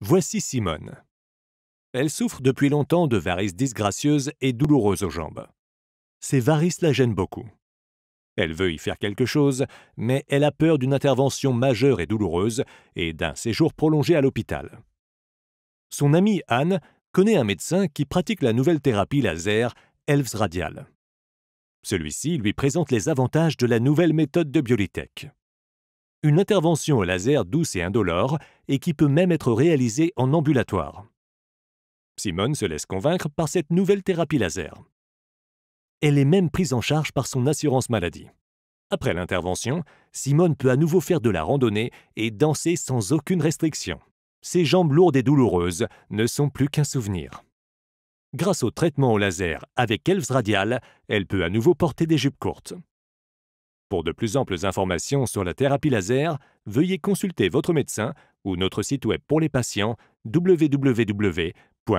Voici Simone. Elle souffre depuis longtemps de varices disgracieuses et douloureuses aux jambes. Ces varices la gênent beaucoup. Elle veut y faire quelque chose, mais elle a peur d'une intervention majeure et douloureuse et d'un séjour prolongé à l'hôpital. Son amie Anne connaît un médecin qui pratique la nouvelle thérapie laser Elves radial. Celui-ci lui présente les avantages de la nouvelle méthode de biolitech. Une intervention au laser douce et indolore et qui peut même être réalisé en ambulatoire. Simone se laisse convaincre par cette nouvelle thérapie laser. Elle est même prise en charge par son assurance maladie. Après l'intervention, Simone peut à nouveau faire de la randonnée et danser sans aucune restriction. Ses jambes lourdes et douloureuses ne sont plus qu'un souvenir. Grâce au traitement au laser avec Elves Radial, elle peut à nouveau porter des jupes courtes. Pour de plus amples informations sur la thérapie laser, veuillez consulter votre médecin notre site web pour les patients www.info-varis.fr.